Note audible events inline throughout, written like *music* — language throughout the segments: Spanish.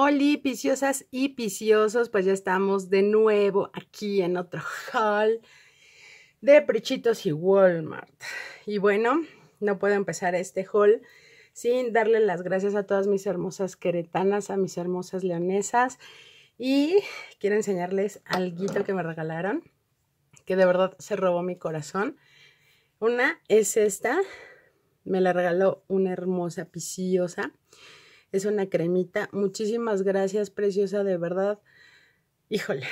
Hola, piciosas y piciosos, pues ya estamos de nuevo aquí en otro *laughs* haul de Prichitos y Walmart. Y bueno, no puedo empezar este haul sin darle las gracias a todas mis hermosas queretanas, a mis hermosas leonesas. Y quiero enseñarles algo que me regalaron, que de verdad se robó mi corazón. Una es esta, me la regaló una hermosa piciosa es una cremita. Muchísimas gracias, preciosa, de verdad. Híjole.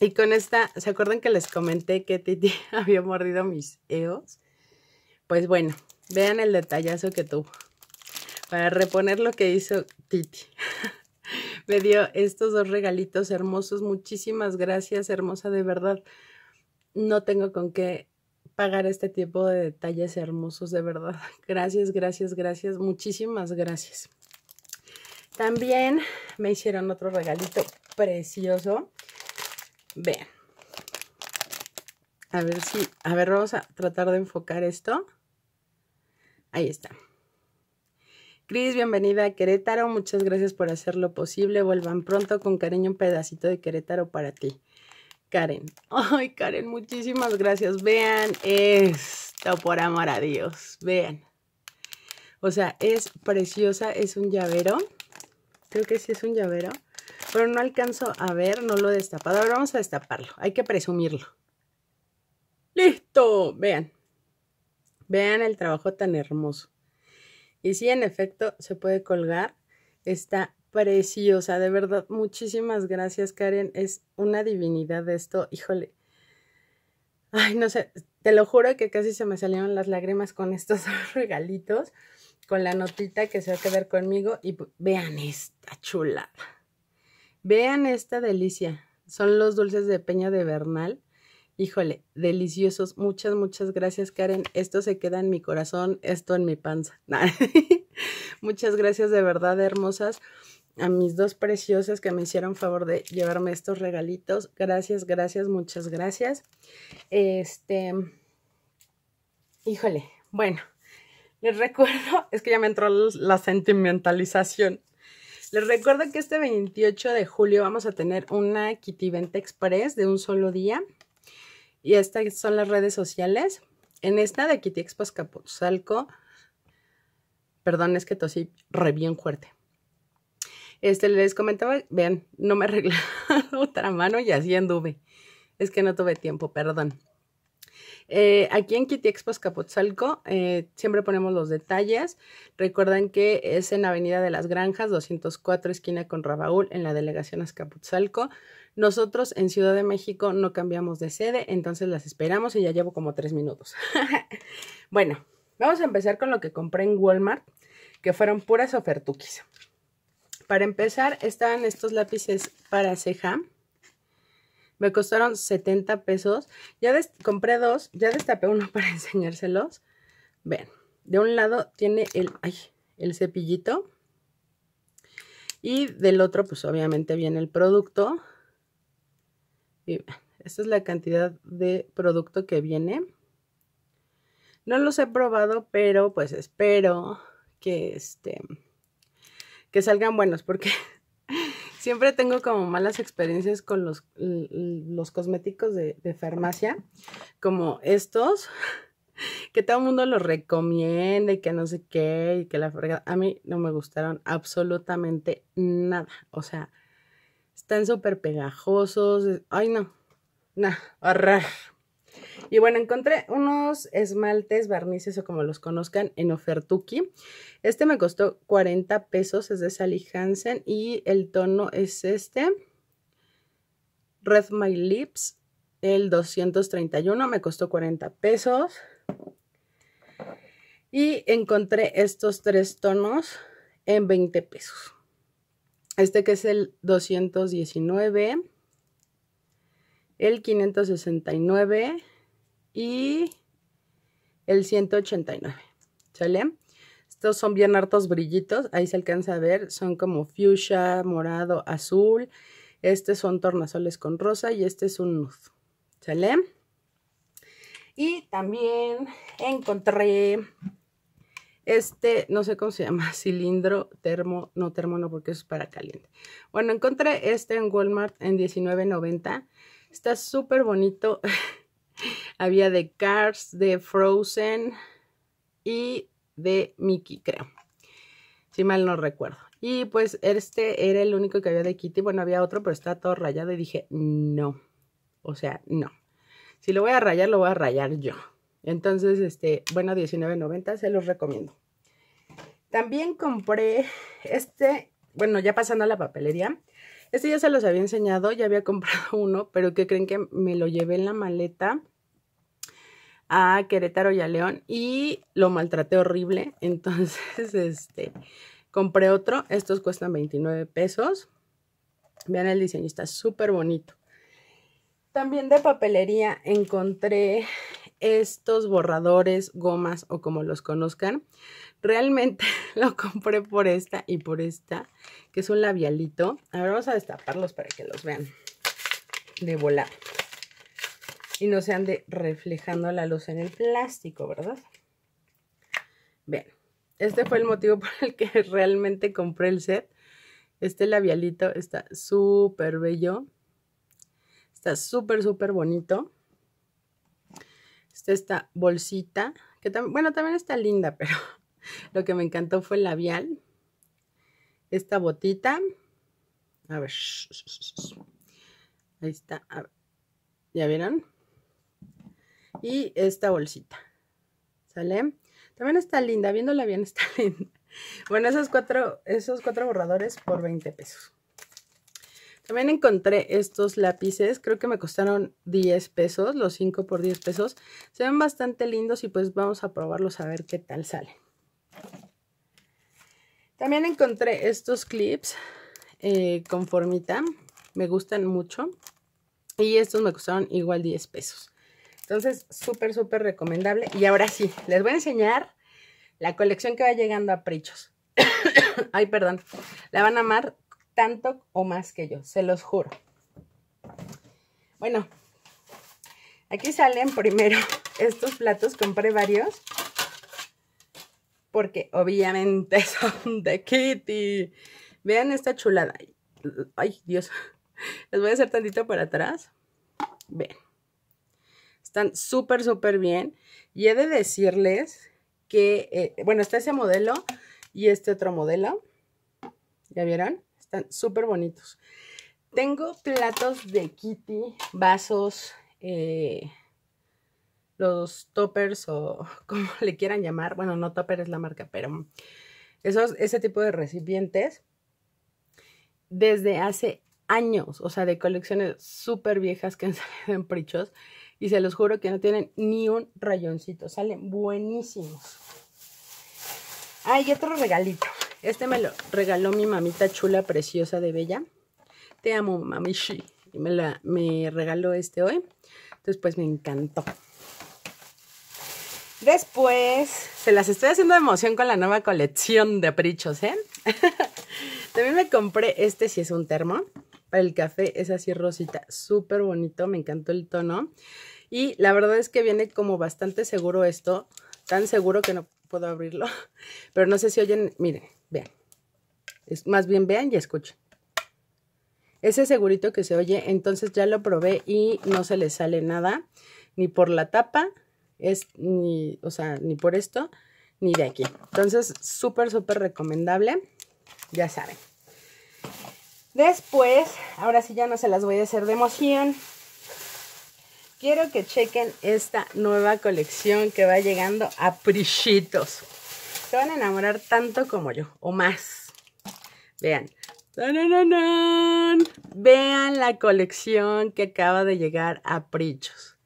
Y con esta, ¿se acuerdan que les comenté que Titi *laughs* había mordido mis EOS? Pues bueno, vean el detallazo que tuvo. Para reponer lo que hizo Titi. *laughs* Me dio estos dos regalitos hermosos. Muchísimas gracias, hermosa, de verdad. No tengo con qué pagar este tipo de detalles hermosos, de verdad. *laughs* Gracias, gracias, gracias. Muchísimas gracias. También me hicieron otro regalito precioso. Vean. A ver si, a ver, vamos a tratar de enfocar esto. Ahí está. Cris, bienvenida a Querétaro. Muchas gracias por hacerlo posible. Vuelvan pronto con cariño un pedacito de Querétaro para ti. Karen. Ay, Karen, muchísimas gracias. Vean esto, por amor a Dios. Vean. O sea, es preciosa, es un llavero. Creo que sí es un llavero. Pero no alcanzo a ver, no lo he destapado. Ahora vamos a destaparlo. Hay que presumirlo. ¡Listo! Vean. Vean el trabajo tan hermoso. Y sí, en efecto, se puede colgar. Está preciosa, de verdad, muchísimas gracias Karen, es una divinidad esto, híjole. Ay, no sé, te lo juro que casi se me salieron las lágrimas con estos *laughs* regalitos, con la notita que se va a quedar conmigo y vean esta chulada. Vean esta delicia, son los dulces de Peña de Bernal. Híjole, deliciosos. Muchas, muchas gracias, Karen. Esto se queda en mi corazón, esto en mi panza. *laughs* muchas gracias de verdad, hermosas a mis dos preciosas que me hicieron favor de llevarme estos regalitos. Gracias, gracias, muchas gracias. Este, híjole, bueno, les recuerdo, *laughs* es que ya me entró la sentimentalización. Les recuerdo que este 28 de julio vamos a tener una Kitty Venta Express de un solo día. Y estas son las redes sociales. En esta de Kitty Expo Capuzalco. perdón, es que tosí re bien fuerte. Este, les comentaba, vean, no me arreglaba *laughs* otra mano y así anduve. Es que no tuve tiempo, perdón. Eh, aquí en Kitty Expo Caputzalco eh, siempre ponemos los detalles. Recuerden que es en Avenida de las Granjas, 204, esquina con Rabaul, en la delegación Escapotzalco. Nosotros en Ciudad de México no cambiamos de sede, entonces las esperamos y ya llevo como tres minutos. *laughs* bueno, vamos a empezar con lo que compré en Walmart, que fueron puras ofertuquis. Para empezar, estaban estos lápices para ceja. Me costaron 70 pesos. Ya compré dos, ya destapé uno *laughs* para enseñárselos. Ven, de un lado tiene el, el cepillito. Y del otro, pues obviamente viene el producto. Y esta es la cantidad de producto que viene. No los he probado, pero pues espero que este que salgan buenos, porque *laughs* siempre tengo como malas experiencias con los, los cosméticos de, farmacia, como estos, *laughs* que todo el mundo los recomienda y que no sé qué, y que la fregada. A mí no me gustaron absolutamente nada. O sea, están súper pegajosos. Ay, no. no, y bueno, encontré unos esmaltes, barnices o como los conozcan en Ofertuki. Este me costó 40 pesos, es de Sally Hansen y el tono es este, Red My Lips, el 231, me costó 40 pesos. Y encontré estos tres tonos en 20 pesos. Este que es el 219, el 569 y el 189. ¿Sale? Estos son bien hartos brillitos. Ahí se alcanza a ver. Son como fuchsia, morado, azul. Este son tornasoles con rosa y este es un nud. ¿Sale? Y también encontré este, no sé cómo se llama, *laughs* cilindro, termo, no termo no porque es para caliente. Bueno, encontré este en Walmart en $19.90. Está súper bonito. *laughs* Había de Cars, de Frozen y de Mickey, creo. Si mal no recuerdo. Y pues este era el único que había de Kitty. Bueno, había otro, pero estaba todo rayado y dije, no. O sea, no. Si lo voy a rayar, lo voy a rayar yo. Entonces, este, bueno, 19.90, se los recomiendo. También compré este, bueno, ya pasando a la papelería. Este ya se los había enseñado, ya había comprado *laughs* uno, pero que creen que me lo llevé en la maleta a Querétaro y a León y lo maltraté horrible. *laughs* Entonces, este, compré otro. Estos cuestan 29 pesos. Vean el diseño, está súper bonito. También de papelería encontré estos borradores, gomas o como los conozcan. Realmente *laughs* lo compré por esta y por esta, que es un labialito. A ver, vamos a destaparlos para que los vean de volar y no se ande reflejando la luz en el plástico, ¿verdad? Bien, este fue el motivo por el que *laughs* realmente compré el set. Este labialito está súper bello. Está súper, súper bonito. Está esta bolsita, que bueno, también está linda, *laughs* pero lo que me encantó fue el labial. Esta botita. A ver. Ahí está. ¿Ya vieron? y esta bolsita, ¿sale? También está linda, viéndola bien está *laughs* linda. Bueno, esos cuatro, esos borradores por 20 pesos. También encontré estos lápices, creo que me costaron 10 pesos, los 5 por 10 pesos. Se ven bastante lindos y pues vamos a probarlos a ver qué tal sale. También encontré estos clips eh, con formita, me gustan mucho. Y estos me costaron igual 10 pesos. Entonces, súper, súper recomendable. Y ahora sí, les voy a enseñar la colección que va llegando a Prichos. *coughs* Ay, perdón. La van a amar tanto o más que yo, se los juro. Bueno, aquí salen primero estos platos. Compré varios porque obviamente *laughs* son de Kitty. Vean esta chulada. Ay, Dios. Les voy a hacer tantito para atrás. Vean. Están súper, súper bien. Y he de decirles que, eh, bueno, está ese modelo y este otro modelo. ¿Ya vieron? Están súper bonitos. Tengo platos de Kitty, vasos, eh, los toppers o *laughs* como le quieran llamar. Bueno, no topper es la marca, pero esos, ese tipo de recipientes desde hace años, o sea, de colecciones súper viejas que han *laughs* salido en prichos y se los juro que no tienen ni un rayoncito, salen buenísimos. ay y otro regalito. Este me lo regaló mi mamita chula, preciosa de Bella. Te amo, mami. Y me, la, me regaló este hoy. Entonces, pues me encantó. Después, se las estoy haciendo de emoción con la nueva colección de aprichos, ¿eh? *laughs* También me compré este, si es un termo el café es así rosita, súper bonito, me encantó el tono. Y la verdad es que viene como bastante seguro esto, tan seguro que no puedo abrirlo, *laughs* pero no sé si oyen, miren, vean. Es, más bien vean y escuchen. Ese segurito que se oye, entonces ya lo probé y no se le sale nada, ni por la tapa, es ni, o sea, ni por esto, ni de aquí. Entonces, súper, súper recomendable, ya saben. Después, ahora sí ya no se las voy a hacer de emoción. Quiero que chequen esta nueva colección que va llegando a prichitos. Se van a enamorar tanto como yo, o más. Vean. Vean la colección que acaba de llegar a Prichos.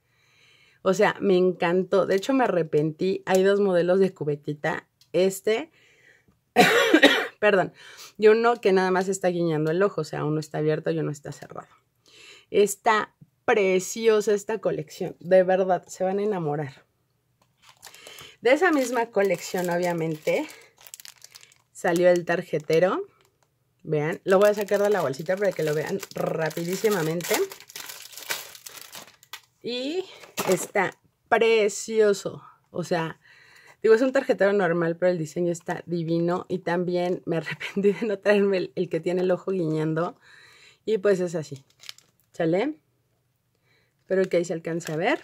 O sea, me encantó. De hecho, me arrepentí. Hay dos modelos de cubetita. Este perdón, y uno que nada más está guiñando el ojo, o sea, uno está abierto y uno está cerrado. Está preciosa esta colección, de verdad, se van a enamorar. De esa misma colección, obviamente, salió el tarjetero. Vean, lo voy a sacar de la bolsita para que lo vean rapidísimamente. Y está precioso. O sea, Digo, es un tarjetero normal, pero el diseño está divino y también me *laughs* arrepentí de no traerme el, que tiene el ojo guiñando. Y pues es así, ¿Chale? Espero que ahí se alcance a ver.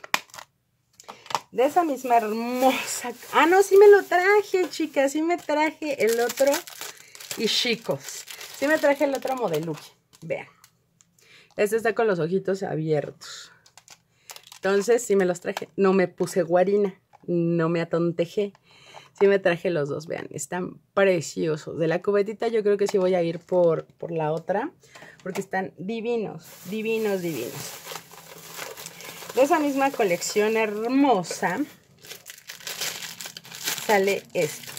De esa misma hermosa... Ah, no, sí me lo traje, chicas, sí me traje el otro. Y chicos, sí me traje el otro modelo. Vean. Este está con los ojitos abiertos. Entonces, sí me los traje. No me puse guarina no me atonteje, Sí me traje los dos, vean, están preciosos. De la cubetita yo creo que sí voy a ir por, por la otra, porque están divinos, divinos, divinos. De esa misma colección hermosa sale esto.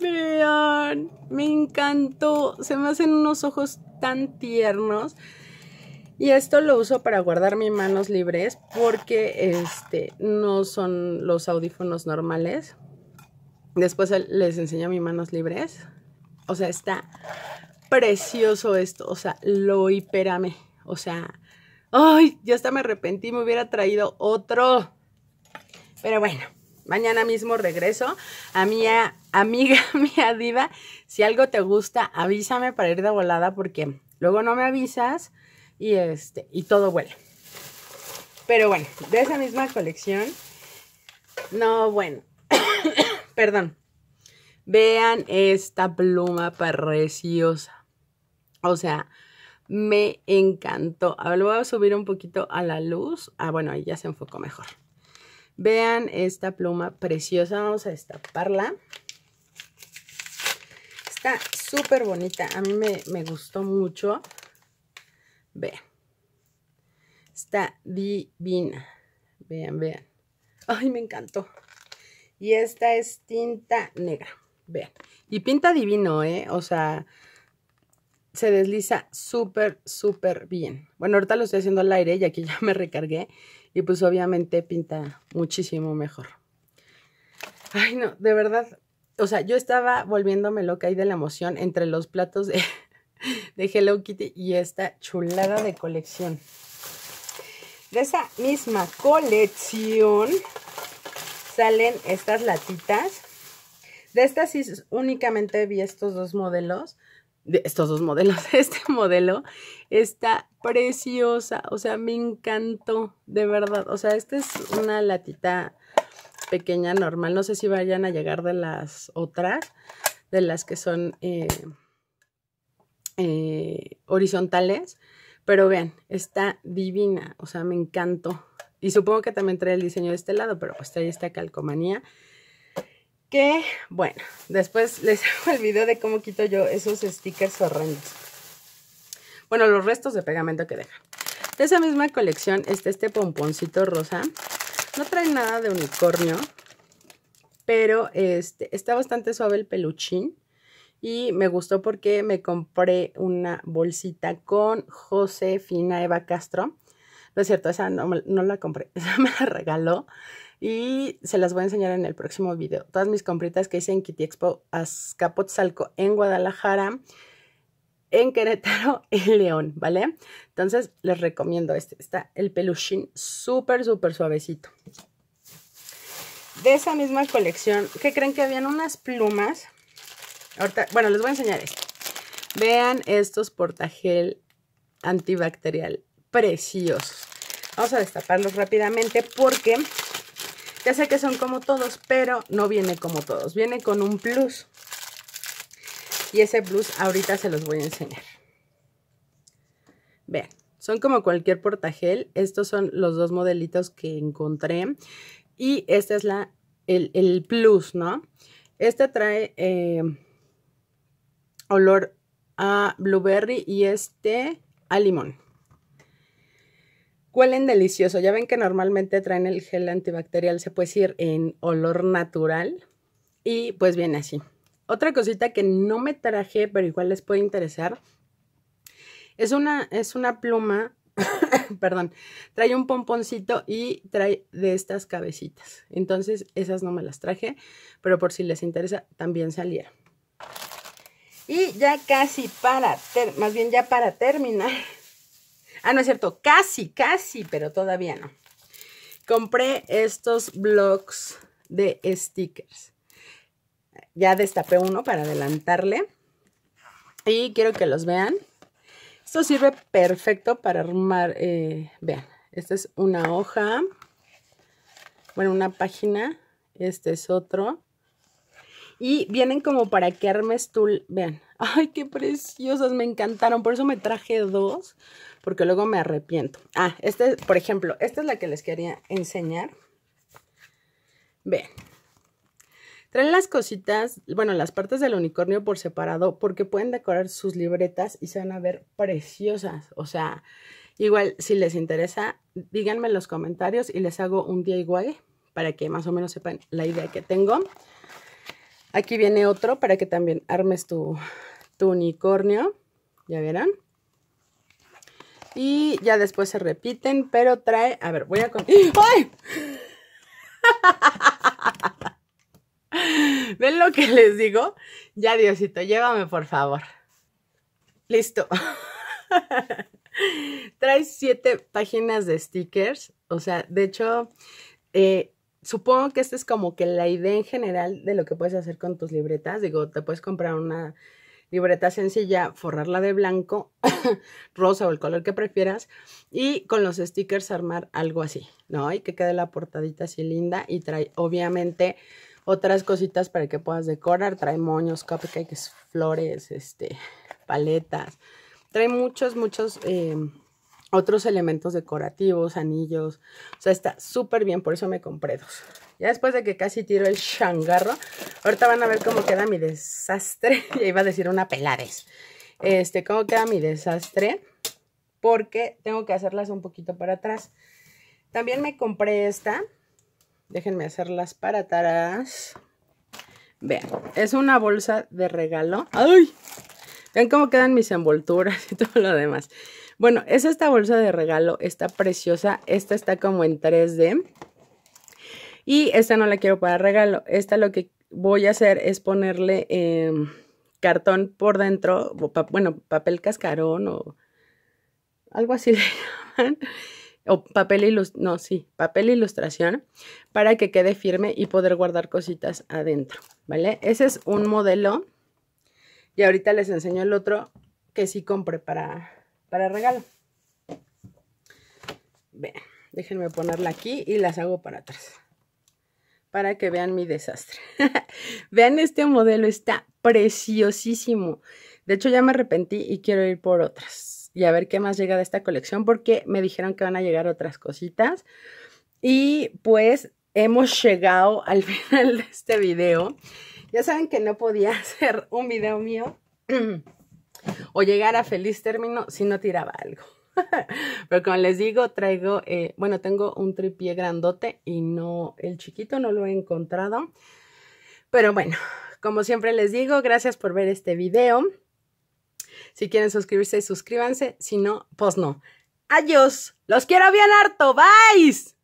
Vean, me encantó. Se me hacen unos ojos tan tiernos. Y esto lo uso para guardar mis manos libres porque este, no son los audífonos normales. Después les enseño mis manos libres. O sea, está precioso esto. O sea, lo hiperame. O sea, ay, ya hasta me arrepentí, me hubiera traído otro. Pero bueno, mañana mismo regreso. A mi amiga, *laughs* mi diva, si algo te gusta, avísame para ir de volada porque luego no me avisas y este, y todo huele. Pero bueno, de esa misma colección, no, bueno, *coughs* perdón. Vean esta pluma preciosa. O sea, me encantó. ahora lo voy a subir un poquito a la luz. Ah, bueno, ahí ya se enfocó mejor. Vean esta pluma preciosa. Vamos a destaparla. Está súper bonita. A mí me, me gustó mucho. Vean. Está divina. Vean, vean. Ay, me encantó. Y esta es tinta negra. Vean. Y pinta divino, ¿eh? O sea, se desliza súper, súper bien. Bueno, ahorita lo estoy haciendo al aire y aquí *laughs* ya me recargué. Y pues obviamente pinta muchísimo mejor. Ay, no, de verdad. O sea, yo estaba volviéndome loca ahí de la emoción entre los platos de, de Hello Kitty y esta chulada de colección. De esa misma colección salen estas latitas. De estas sí únicamente vi estos dos modelos. De estos dos modelos, *laughs* este modelo está preciosa, o sea, me encantó, de verdad, o sea, esta es una latita pequeña normal, no sé si vayan a llegar de las otras, de las que son eh, eh, horizontales, pero vean, está divina, o sea, me encantó. Y supongo que también trae el diseño de este lado, pero pues trae esta calcomanía. Que, bueno, después les *laughs* hago el video de cómo quito yo esos stickers horrendos. Bueno, los restos de pegamento que deja. De esa misma colección está este pomponcito rosa. No trae nada de unicornio, pero este, está bastante suave el peluchín y me gustó porque me compré una bolsita con Josefina Eva Castro. No es cierto, esa no, la compré, *laughs* esa me la regaló y se las voy a enseñar en el próximo video. Todas mis compritas que hice en Kitty Expo Azcapotzalco en Guadalajara, en Querétaro y *laughs* León, ¿vale? Entonces les recomiendo este. Está el peluchín súper, súper suavecito. De esa misma colección, ¿qué creen que habían unas plumas? bueno, les voy a enseñar esto. Vean estos portagel antibacterial preciosos. Vamos a destaparlos rápidamente porque ya sé que son como todos, pero no viene como todos. Viene con un plus. Y ese plus ahorita se los voy a enseñar. Vean, son como cualquier portagel. Estos son los dos modelitos que encontré. Y este es la, el, plus, ¿no? Este trae... Eh, olor a blueberry y este a limón. cuelen delicioso. Ya ven que normalmente traen el gel antibacterial, se puede ir en olor natural y pues viene así. Otra cosita que no me traje, pero igual les puede interesar, es una, es una pluma, *coughs* perdón, trae un pomponcito y trae de estas cabecitas. Entonces esas no me las traje, pero por si les interesa también salía y ya casi para, terminar, más bien ya para terminar. Ah, no es cierto, casi, casi, pero todavía no. Compré estos blocks de stickers. Ya destapé uno para adelantarle. Y quiero que los vean. Esto sirve perfecto para armar, eh, vean, esta es una hoja, bueno, una página, este es otro, y vienen como para que armes tú, vean, ay, qué preciosas, me encantaron, por eso me traje dos, porque luego me arrepiento. Ah, este, por ejemplo, esta es la que les quería enseñar. Vean, Traen las cositas, bueno, las partes del unicornio por separado porque pueden decorar sus libretas y se van a ver preciosas. O sea, igual si les interesa, díganme en los comentarios y les hago un DIY para que más o menos sepan la idea que tengo. Aquí viene otro para que también armes tu, unicornio. Ya verán. Y ya después se repiten, pero trae... A ver, voy a... ¡Ay! *laughs* ¿Ven lo que les digo? Ya, Diosito, llévame, por favor. Listo. *laughs* trae siete páginas de stickers. O sea, de hecho, eh, supongo que esta es como que la idea en general de lo que puedes hacer con tus libretas. Digo, te puedes comprar una libreta sencilla, forrarla de blanco, *coughs* rosa o el color que prefieras y con los stickers armar algo así, ¿no? Y que quede la portadita así linda y trae obviamente otras cositas para que puedas decorar, trae moños, cupcakes, flores, este, paletas, trae muchos, muchos... Em, otros elementos decorativos, anillos. O sea, está súper bien, por eso me compré dos. Ya después de que casi tiro el changarro, ahorita van a ver cómo queda mi desastre. *laughs* Ya iba a decir una pelades. Este, cómo queda mi desastre, porque tengo que hacerlas un poquito para atrás. También me compré esta. Déjenme hacerlas para atrás. Vean, es una bolsa de regalo. ¡Ay! Vean cómo quedan mis envolturas y *laughs* todo lo demás. Bueno, es esta bolsa de regalo, está preciosa, esta está como en 3D. Y esta no la quiero para regalo, esta lo que voy a hacer es ponerle em, cartón por dentro, bueno, papel cascarón o algo así *laughs* o papel ilustración, no, sí, papel ilustración para que quede firme y poder guardar cositas adentro, ¿vale? Ese es un modelo y ahorita les enseño el otro que sí compré para, para regalo. déjenme ponerla aquí y las hago para atrás. Para que vean mi desastre. *laughs* vean este modelo, está preciosísimo. De hecho ya me arrepentí y quiero ir por otras. Y a ver qué más llega de esta colección porque me dijeron que van a llegar otras cositas. Y pues hemos llegado al *laughs* final de este video. Ya saben que no podía *laughs* hacer un video mío *clears throat* o llegar a feliz término si no tiraba algo. *laughs* Pero como les digo, traigo, eh, bueno, tengo un tripié grandote y no, el chiquito no lo he encontrado. Pero bueno, como siempre les digo, gracias por ver este video. Si quieren suscribirse, suscríbanse. Si no, pues no. Adiós. Los quiero bien harto. Bye.